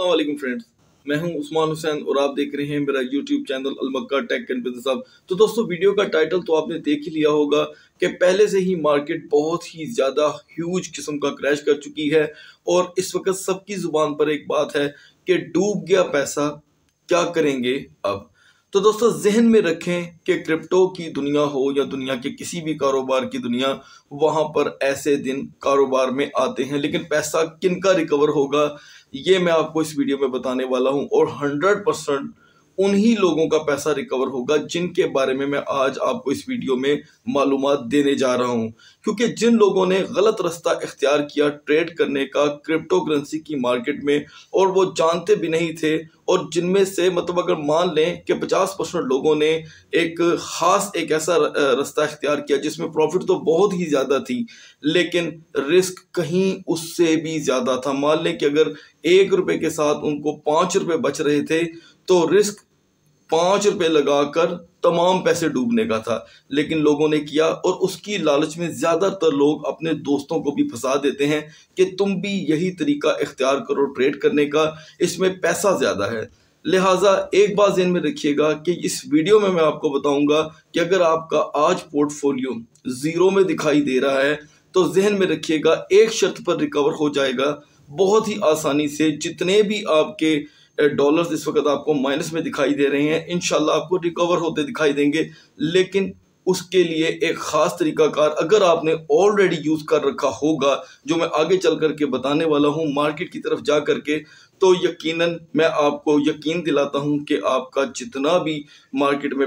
Aslam friends मैं हूं उस्मान हुसैन और आप देख रहे हैं मेरा YouTube channel Almakka tech and business अब तो दोस्तों वीडियो का टाइटल तो आपने देख ही लिया होगा कि पहले से ही मार्केट बहुत ही ज़्यादा ह्यूज किस्म का क्रैश कर चुकी है और इस वक्त सबकी ज़ुबान पर एक बात है कि डूब गया पैसा क्या करेंगे अब तो दोस्तों जहन में रखें कि क्रिप्टो की दुनिया हो या दुनिया के किसी भी कारोबार की दुनिया वहां पर ऐसे दिन कारोबार में आते हैं लेकिन पैसा किनका रिकवर होगा ये मैं आपको इस वीडियो में बताने वाला हूँ और हंड्रेड परसेंट उन्हीं लोगों का पैसा रिकवर होगा जिनके बारे में मैं आज आपको इस वीडियो में मालूम देने जा रहा हूं क्योंकि जिन लोगों ने गलत रास्ता इख्तियार किया ट्रेड करने का क्रिप्टो करेंसी की मार्केट में और वो जानते भी नहीं थे और जिनमें से मतलब अगर मान लें कि 50 परसेंट लोगों ने एक ख़ास एक ऐसा रास्ता इख्तियार किया जिसमें प्रॉफिट तो बहुत ही ज़्यादा थी लेकिन रिस्क कहीं उससे भी ज़्यादा था मान लें कि अगर एक रुपये के साथ उनको पाँच रुपये बच रहे थे तो रिस्क पाँच रुपये लगाकर तमाम पैसे डूबने का था लेकिन लोगों ने किया और उसकी लालच में ज़्यादातर लोग अपने दोस्तों को भी फंसा देते हैं कि तुम भी यही तरीका इख्तियार करो ट्रेड करने का इसमें पैसा ज़्यादा है लिहाजा एक बात जहन में रखिएगा कि इस वीडियो में मैं आपको बताऊंगा कि अगर आपका आज पोर्टफोलियो ज़ीरो में दिखाई दे रहा है तो जहन में रखिएगा एक शर्त पर रिकवर हो जाएगा बहुत ही आसानी से जितने भी आपके डॉलर्स इस वक्त आपको माइनस में दिखाई दे रहे हैं इन आपको रिकवर होते दिखाई देंगे लेकिन उसके लिए एक ख़ास तरीकाकार अगर आपने ऑलरेडी यूज़ कर रखा होगा जो मैं आगे चल करके बताने वाला हूँ मार्केट की तरफ जा करके तो यकीनन मैं आपको यकीन दिलाता हूँ कि आपका जितना भी मार्केट में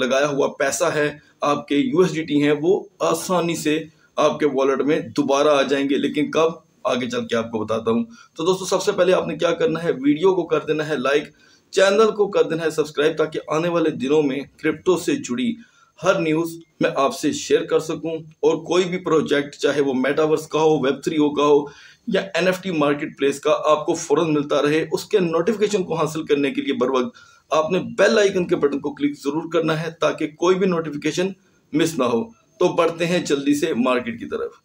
लगाया हुआ पैसा है आपके यूएसडीटी हैं वो आसानी से आपके वॉलेट में दोबारा आ जाएंगे लेकिन कब आगे चल के आपको बताता हूँ तो दोस्तों सबसे पहले आपने क्या करना है वीडियो को कर देना है लाइक चैनल को कर देना है सब्सक्राइब ताकि आने वाले दिनों में क्रिप्टो से जुड़ी हर न्यूज़ मैं आपसे शेयर कर सकूं और कोई भी प्रोजेक्ट चाहे वो मेटावर्स का हो वेब थ्री का हो या एन मार्केट प्लेस का आपको फ़ौरन मिलता रहे उसके नोटिफिकेशन को हासिल करने के लिए बर वक्त आपने बेल आइकन के बटन को क्लिक ज़रूर करना है ताकि कोई भी नोटिफिकेशन मिस ना हो तो बढ़ते हैं जल्दी से मार्केट की तरफ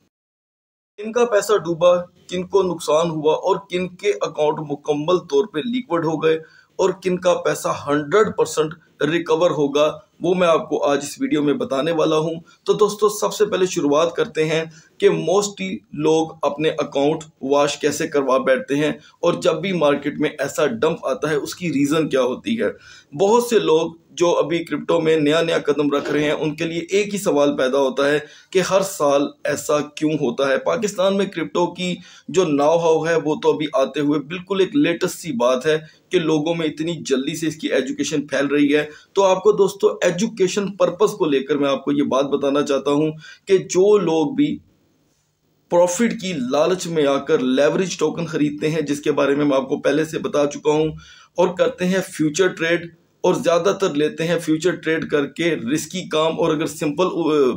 किन का पैसा डूबा किन को नुकसान हुआ और किन के अकाउंट मुकम्मल तौर पे लिक्विड हो गए और किन का पैसा 100 परसेंट रिकवर होगा वो मैं आपको आज इस वीडियो में बताने वाला हूं तो दोस्तों सबसे पहले शुरुआत करते हैं कि मोस्टली लोग अपने अकाउंट वॉश कैसे करवा बैठते हैं और जब भी मार्केट में ऐसा डंप आता है उसकी रीज़न क्या होती है बहुत से लोग जो अभी क्रिप्टो में नया नया कदम रख रहे हैं उनके लिए एक ही सवाल पैदा होता है कि हर साल ऐसा क्यों होता है पाकिस्तान में क्रिप्टो की जो नाव हाव है वो तो अभी आते हुए बिल्कुल एक लेटेस्ट सी बात है कि लोगों में इतनी जल्दी से इसकी एजुकेशन फैल रही है तो आपको दोस्तों एजुकेशन पर्पस को लेकर मैं आपको ये बात बताना चाहता हूँ कि जो लोग भी प्रॉफिट की लालच में आकर लेवरेज टोकन खरीदते हैं जिसके बारे में मैं आपको पहले से बता चुका हूँ और करते हैं फ्यूचर ट्रेड और ज़्यादातर लेते हैं फ्यूचर ट्रेड करके रिस्की काम और अगर सिंपल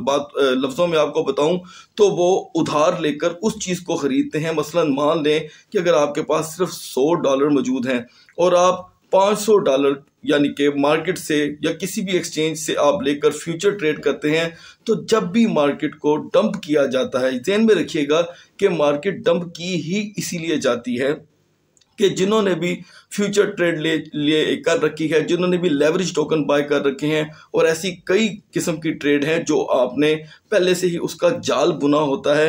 बात लफ्ज़ों में आपको बताऊं तो वो उधार लेकर उस चीज़ को ख़रीदते हैं मसलन मान लें कि अगर आपके पास सिर्फ सौ डॉलर मौजूद हैं और आप पाँच सौ डॉलर यानी कि मार्केट से या किसी भी एक्सचेंज से आप लेकर फ्यूचर ट्रेड करते हैं तो जब भी मार्केट को डंप किया जाता है जहन में रखिएगा कि मार्केट डंप की ही इसीलिए जाती है कि जिन्होंने भी फ्यूचर ट्रेड ले लिए कर रखी है जिन्होंने भी लेवरेज टोकन बाय कर रखे हैं और ऐसी कई किस्म की ट्रेड हैं जो आपने पहले से ही उसका जाल बुना होता है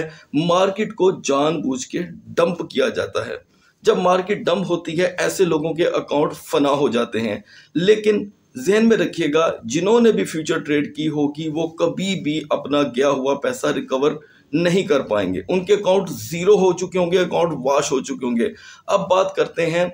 मार्केट को जानबूझ के डंप किया जाता है जब मार्केट डंप होती है ऐसे लोगों के अकाउंट फना हो जाते हैं लेकिन जहन में रखिएगा जिन्होंने भी फ्यूचर ट्रेड की होगी वो कभी भी अपना गया हुआ पैसा रिकवर नहीं कर पाएंगे उनके अकाउंट ज़ीरो हो चुके होंगे अकाउंट वाश हो चुके होंगे अब बात करते हैं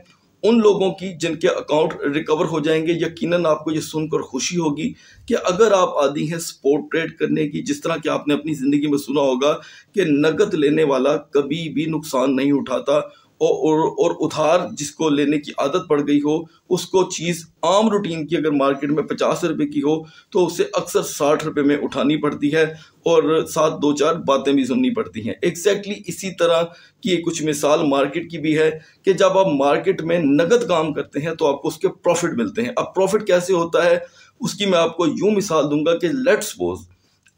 उन लोगों की जिनके अकाउंट रिकवर हो जाएंगे यकीनन आपको ये सुनकर खुशी होगी कि अगर आप आदि हैं स्पोर्ट ट्रेड करने की जिस तरह कि आपने अपनी ज़िंदगी में सुना होगा कि नकद लेने वाला कभी भी नुकसान नहीं उठाता और और उधार जिसको लेने की आदत पड़ गई हो उसको चीज़ आम रूटीन की अगर मार्केट में पचास रुपए की हो तो उसे अक्सर साठ रुपए में उठानी पड़ती है और साथ दो चार बातें भी सुननी पड़ती हैं एग्जैक्टली exactly इसी तरह की कुछ मिसाल मार्केट की भी है कि जब आप मार्केट में नगद काम करते हैं तो आपको उसके प्रॉफिट मिलते हैं अब प्रॉफिट कैसे होता है उसकी मैं आपको यूँ मिसाल दूंगा कि लेट सपोज़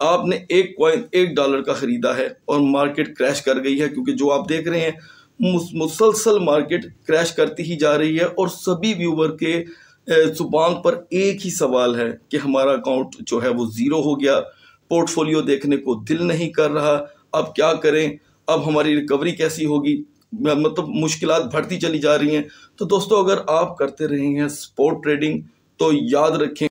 आपने एक कॉइन एक डॉलर का ख़रीदा है और मार्केट क्रैश कर गई है क्योंकि जो आप देख रहे हैं मुसलसल मार्केट क्रैश करती ही जा रही है और सभी व्यूवर के सुबान पर एक ही सवाल है कि हमारा अकाउंट जो है वो ज़ीरो हो गया पोर्टफोलियो देखने को दिल नहीं कर रहा अब क्या करें अब हमारी रिकवरी कैसी होगी मतलब मुश्किल बढ़ती चली जा रही हैं तो दोस्तों अगर आप करते रहे हैं स्पोर्ट ट्रेडिंग तो याद रखें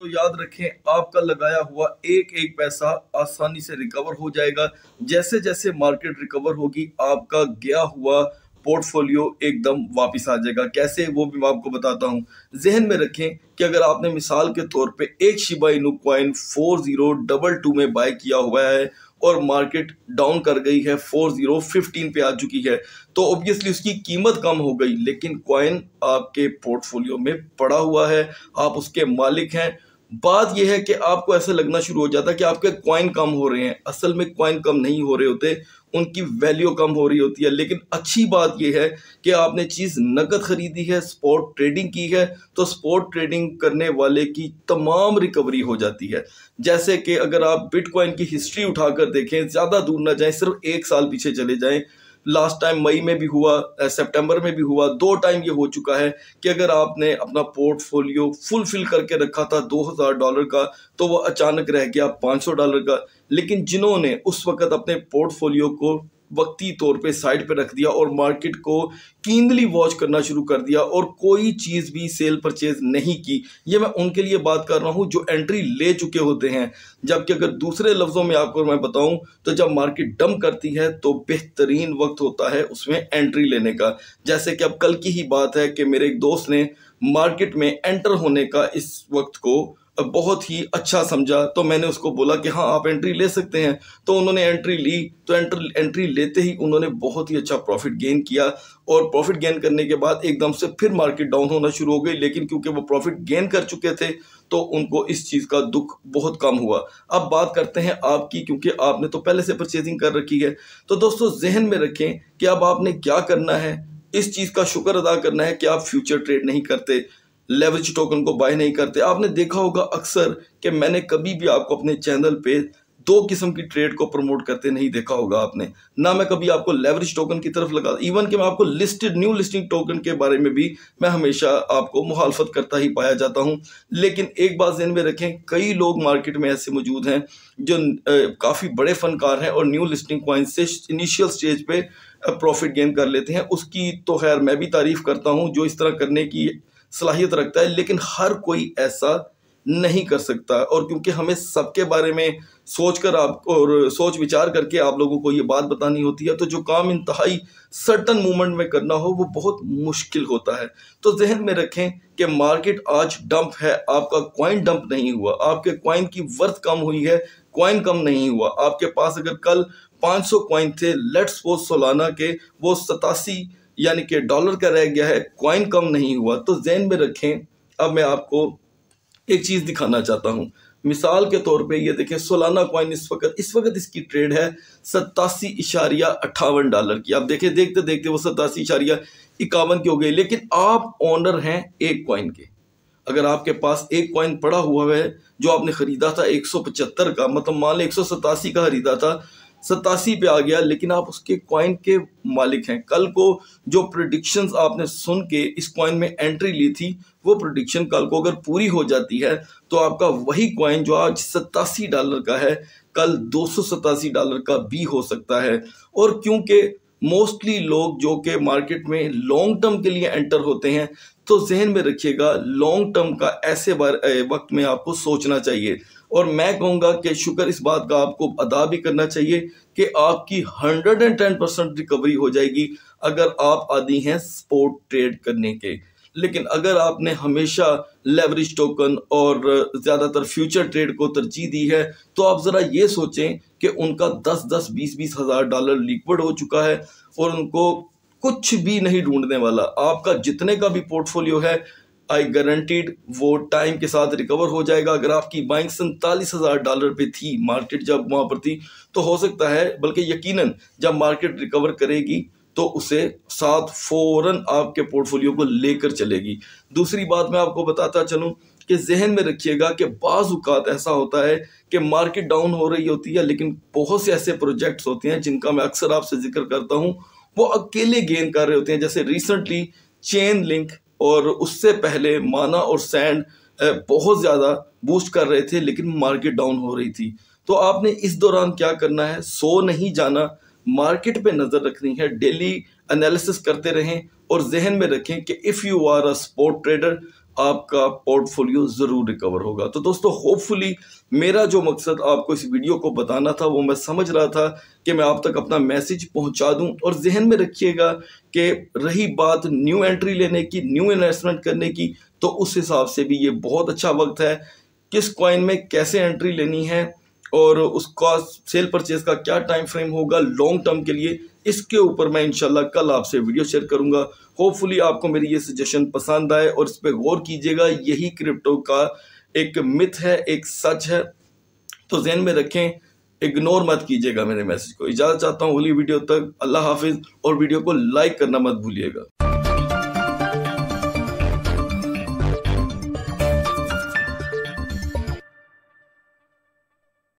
तो याद रखें आपका लगाया हुआ एक एक पैसा आसानी से रिकवर हो जाएगा जैसे जैसे मार्केट रिकवर होगी आपका गया हुआ पोर्टफोलियो एकदम वापस आ जाएगा कैसे वो भी मैं आपको बताता हूँ जहन में रखें कि अगर आपने मिसाल के तौर पे एक Shiba Inu coin four zero double two में बाय किया हुआ है और मार्केट डाउन कर गई है फोर जीरो फिफ्टीन पे आ चुकी है तो ऑब्वियसली उसकी कीमत कम हो गई लेकिन क्वाइन आपके पोर्टफोलियो में पड़ा हुआ है आप उसके मालिक हैं बात यह है कि आपको ऐसा लगना शुरू हो जाता है कि आपके क्वाइन कम हो रहे हैं असल में क्वाइन कम नहीं हो रहे होते उनकी वैल्यू कम हो रही होती है लेकिन अच्छी बात यह है कि आपने चीज़ नकद खरीदी है स्पॉट ट्रेडिंग की है तो स्पॉट ट्रेडिंग करने वाले की तमाम रिकवरी हो जाती है जैसे कि अगर आप बिटकॉइन की हिस्ट्री उठाकर देखें ज़्यादा दूर ना जाएं सिर्फ एक साल पीछे चले जाएं लास्ट टाइम मई में भी हुआ सितंबर में भी हुआ दो टाइम ये हो चुका है कि अगर आपने अपना पोर्टफोलियो फुलफिल करके रखा था 2000 डॉलर का तो वो अचानक रह गया 500 डॉलर का लेकिन जिन्होंने उस वक्त अपने पोर्टफोलियो को वक्ती तौर पे साइड पे रख दिया और मार्केट को कीनली वॉच करना शुरू कर दिया और कोई चीज़ भी सेल परचेज नहीं की ये मैं उनके लिए बात कर रहा हूँ जो एंट्री ले चुके होते हैं जबकि अगर दूसरे लफ्ज़ों में आपको मैं बताऊँ तो जब मार्केट डम करती है तो बेहतरीन वक्त होता है उसमें एंट्री लेने का जैसे कि अब कल की ही बात है कि मेरे एक दोस्त ने मार्केट में एंटर होने का इस वक्त को बहुत ही अच्छा समझा तो मैंने उसको बोला कि हाँ आप एंट्री ले सकते हैं तो उन्होंने एंट्री ली तो एंट्री एंट्री लेते ही उन्होंने बहुत ही अच्छा प्रॉफिट गेन किया और प्रॉफिट गेन करने के बाद एकदम से फिर मार्केट डाउन होना शुरू हो गई लेकिन क्योंकि वो प्रॉफिट गेन कर चुके थे तो उनको इस चीज़ का दुख बहुत कम हुआ अब बात करते हैं आपकी क्योंकि आपने तो पहले से परचेजिंग कर रखी है तो दोस्तों जहन में रखें कि अब आपने क्या करना है इस चीज़ का शुक्र अदा करना है कि आप फ्यूचर ट्रेड नहीं करते लेवरेज टोकन को बाय नहीं करते आपने देखा होगा अक्सर कि मैंने कभी भी आपको अपने चैनल पे दो किस्म की ट्रेड को प्रमोट करते नहीं देखा होगा आपने ना मैं कभी आपको लेवरेज टोकन की तरफ लगा इवन कि मैं आपको लिस्टेड न्यू लिस्टिंग टोकन के बारे में भी मैं हमेशा आपको मुखालफत करता ही पाया जाता हूं लेकिन एक बात जहन में रखें कई लोग मार्केट में ऐसे मौजूद हैं जो काफ़ी बड़े फनकार हैं और न्यू लिस्टिंग क्वाइंस से इनिशियल स्टेज पर प्रॉफिट गेन कर लेते हैं उसकी तो खैर मैं भी तारीफ़ करता हूँ जो इस तरह करने की सलाहियत रखता है लेकिन हर कोई ऐसा नहीं कर सकता और क्योंकि हमें सबके बारे में सोच कर आप और सोच विचार करके आप लोगों को ये बात बतानी होती है तो जो काम इंतहाई सर्टन मोमेंट में करना हो वो बहुत मुश्किल होता है तो जहन में रखें कि मार्केट आज डंप है आपका क्वाइन डंप नहीं हुआ आपके क्वाइन की वर्थ कम हुई है क्वाइन कम नहीं हुआ आपके पास अगर कल 500 क्वाइन थे लेट्स वो सोलाना के वो सतासी यानी कि डॉलर का रह गया है क्वाइन कम नहीं हुआ तो जेन में रखें अब मैं आपको एक चीज़ दिखाना चाहता हूँ मिसाल के तौर पे ये देखें सोलाना क्वाइन इस वक्त इस वक्त इसकी ट्रेड है सत्तासी इशारिया अट्ठावन डॉलर की आप देखें देखते देखते वो सतासी इशारिया इक्यावन की हो गई लेकिन आप ऑनर हैं एक क्वाइन के अगर आपके पास एक क्वाइन पड़ा हुआ है जो आपने ख़रीदा था एक सौ पचहत्तर का मतलब मान लें एक सौ सतासी का खरीदा था सतासी पे आ गया लेकिन आप उसके कॉइन के मालिक हैं कल को जो प्रोडिक्शन आपने सुन के इस कॉइन में एंट्री ली थी वो प्रोडिक्शन कल को अगर पूरी हो जाती है तो आपका वही कॉइन जो आज सतासी डॉलर का है कल दो डॉलर का भी हो सकता है और क्योंकि मोस्टली लोग जो कि मार्केट में लॉन्ग टर्म के लिए एंटर होते हैं तो जहन में रखिएगा लॉन्ग टर्म का ऐसे बार वक्त में आपको सोचना चाहिए और मैं कहूँगा कि शुक्र इस बात का आपको अदा भी करना चाहिए कि आपकी 110 परसेंट रिकवरी हो जाएगी अगर आप आदि हैं स्पोर्ट ट्रेड करने के लेकिन अगर आपने हमेशा लेवरेज टोकन और ज़्यादातर फ्यूचर ट्रेड को तरजीह दी है तो आप ज़रा ये सोचें कि उनका 10 10 बीस बीस हज़ार डॉलर लिक्विड हो चुका है और उनको कुछ भी नहीं ढूंढने वाला आपका जितने का भी पोर्टफोलियो है आई गारंटीड वो टाइम के साथ रिकवर हो जाएगा अगर आपकी बाइंग सैंतालीस हज़ार डॉलर पे थी मार्केट जब वहाँ पर थी तो हो सकता है बल्कि यकीनन जब मार्केट रिकवर करेगी तो उसे साथ फ़ौरन आपके पोर्टफोलियो को लेकर चलेगी दूसरी बात मैं आपको बताता चलूँ कि जहन में रखिएगा कि बाज़ात ऐसा होता है कि मार्केट डाउन हो रही होती है लेकिन बहुत से ऐसे प्रोजेक्ट्स होते हैं जिनका मैं अक्सर आपसे जिक्र करता हूँ वो अकेले गेन कर रहे होते हैं जैसे रिसेंटली चेन लिंक और उससे पहले माना और सैंड बहुत ज़्यादा बूस्ट कर रहे थे लेकिन मार्केट डाउन हो रही थी तो आपने इस दौरान क्या करना है सो नहीं जाना मार्केट पे नज़र रखनी है डेली एनालिसिस करते रहें और जहन में रखें कि if you are a sport trader आपका पोर्टफोलियो ज़रूर रिकवर होगा तो दोस्तों होपफुली मेरा जो मकसद आपको इस वीडियो को बताना था वो मैं समझ रहा था कि मैं आप तक अपना मैसेज पहुंचा दूं और जहन में रखिएगा कि रही बात न्यू एंट्री लेने की न्यू इन्वेस्टमेंट करने की तो उस हिसाब से भी ये बहुत अच्छा वक्त है किस कॉइन में कैसे एंट्री लेनी है और उसका सेल परचेज का क्या टाइम फ्रेम होगा लॉन्ग टर्म के लिए इसके ऊपर मैं इंशाल्लाह कल आपसे वीडियो शेयर करूंगा होपफुली आपको मेरी ये सजेशन पसंद आए और इस पर गौर कीजिएगा यही क्रिप्टो का एक मिथ है एक सच है तो जहन में रखें इग्नोर मत कीजिएगा मेरे मैसेज को इजाज़त चाहता हूँ अगली वीडियो तक अल्लाह हाफिज़ और वीडियो को लाइक करना मत भूलिएगा